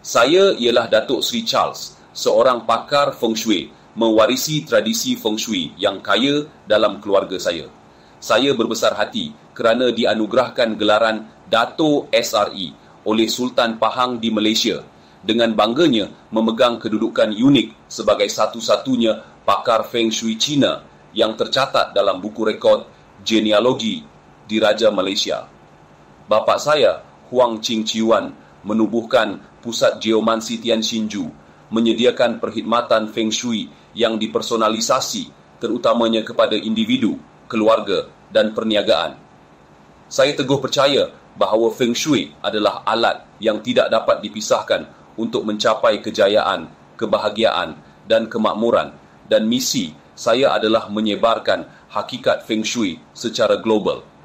Saya ialah Datuk Sri Charles, seorang pakar feng shui, mewarisi tradisi feng shui yang kaya dalam keluarga saya. Saya berbesar hati kerana dianugerahkan gelaran Dato SRE oleh Sultan Pahang di Malaysia dengan bangganya memegang kedudukan unik sebagai satu-satunya pakar feng shui Cina yang tercatat dalam buku rekod genealogi diraja Malaysia. Bapa saya Huang Ching Chiuan menubuhkan pusat geomansi Xinju menyediakan perkhidmatan Feng Shui yang dipersonalisasi terutamanya kepada individu, keluarga dan perniagaan. Saya teguh percaya bahawa Feng Shui adalah alat yang tidak dapat dipisahkan untuk mencapai kejayaan, kebahagiaan dan kemakmuran dan misi saya adalah menyebarkan hakikat Feng Shui secara global.